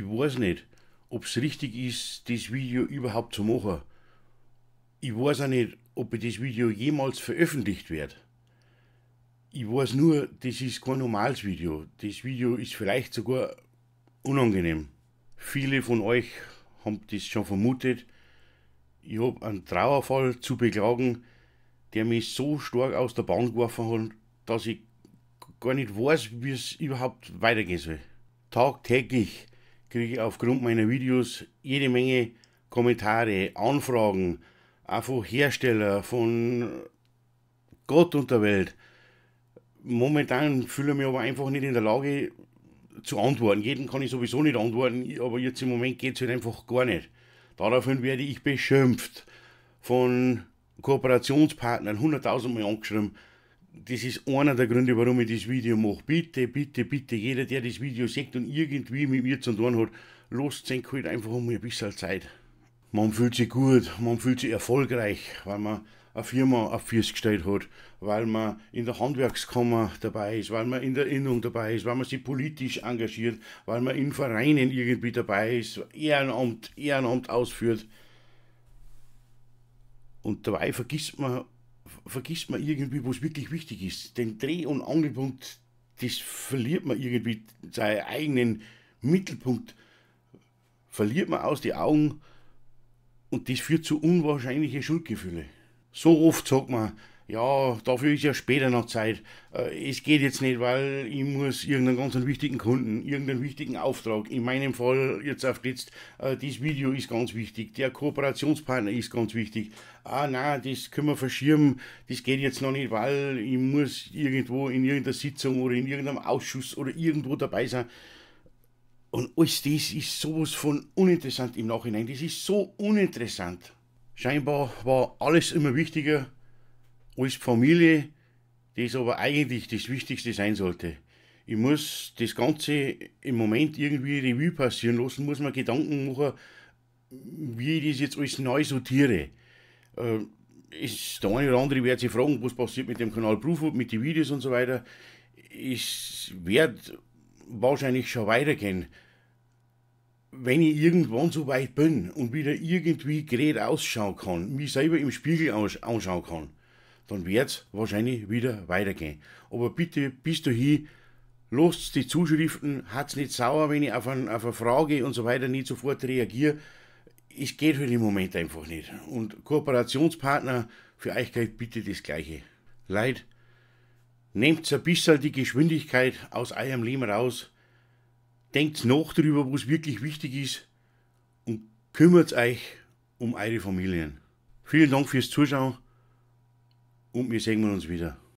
Ich weiß nicht, ob es richtig ist, das Video überhaupt zu machen. Ich weiß auch nicht, ob das Video jemals veröffentlicht wird. Ich weiß nur, das ist kein normales Video. Das Video ist vielleicht sogar unangenehm. Viele von euch haben das schon vermutet. Ich habe einen Trauerfall zu beklagen, der mich so stark aus der Bahn geworfen hat, dass ich gar nicht weiß, wie es überhaupt weitergehen soll. Tagtäglich kriege ich aufgrund meiner Videos jede Menge Kommentare, Anfragen, auch von Hersteller, von Gott und der Welt. Momentan fühle ich mich aber einfach nicht in der Lage zu antworten. Jeden kann ich sowieso nicht antworten, aber jetzt im Moment geht es halt einfach gar nicht. Daraufhin werde ich beschimpft von Kooperationspartnern, hunderttausendmal angeschrieben, das ist einer der Gründe, warum ich das Video mache. Bitte, bitte, bitte, jeder, der das Video sieht und irgendwie mit mir zu tun hat, lasst es halt einfach mal ein bisschen Zeit. Man fühlt sich gut, man fühlt sich erfolgreich, weil man eine Firma auf Füße gestellt hat, weil man in der Handwerkskammer dabei ist, weil man in der Innung dabei ist, weil man sich politisch engagiert, weil man in Vereinen irgendwie dabei ist, Ehrenamt, Ehrenamt ausführt. Und dabei vergisst man vergisst man irgendwie, was wirklich wichtig ist. Den Dreh- und Angelpunkt, das verliert man irgendwie, seinen eigenen Mittelpunkt verliert man aus den Augen und das führt zu unwahrscheinlichen Schuldgefühlen. So oft sagt man, ja, dafür ist ja später noch Zeit. Äh, es geht jetzt nicht, weil ich muss irgendeinen ganz wichtigen Kunden, irgendeinen wichtigen Auftrag, in meinem Fall jetzt auf jetzt, äh, das Video ist ganz wichtig, der Kooperationspartner ist ganz wichtig. Ah, nein, das können wir verschirmen, das geht jetzt noch nicht, weil ich muss irgendwo in irgendeiner Sitzung oder in irgendeinem Ausschuss oder irgendwo dabei sein. Und alles das ist sowas von uninteressant im Nachhinein. Das ist so uninteressant. Scheinbar war alles immer wichtiger als Familie das aber eigentlich das Wichtigste sein sollte. Ich muss das Ganze im Moment irgendwie Revue passieren lassen, muss mir Gedanken machen, wie ich das jetzt alles neu sortiere. Äh, ist, der eine oder andere wird sich fragen, was passiert mit dem Kanal Proof, mit den Videos und so weiter. Es wird wahrscheinlich schon weitergehen, wenn ich irgendwann so weit bin und wieder irgendwie gerät ausschauen kann, mich selber im Spiegel anschauen kann dann wird es wahrscheinlich wieder weitergehen. Aber bitte bis dahin, lasst die Zuschriften, hat es nicht sauer, wenn ich auf, ein, auf eine Frage und so weiter nicht sofort reagiere. Es geht halt im Moment einfach nicht. Und Kooperationspartner, für euch gilt bitte das Gleiche. Leid, nehmt ein bisschen die Geschwindigkeit aus eurem Leben raus, denkt nach darüber, was wirklich wichtig ist und kümmert euch um eure Familien. Vielen Dank fürs Zuschauen und wir sehen uns wieder.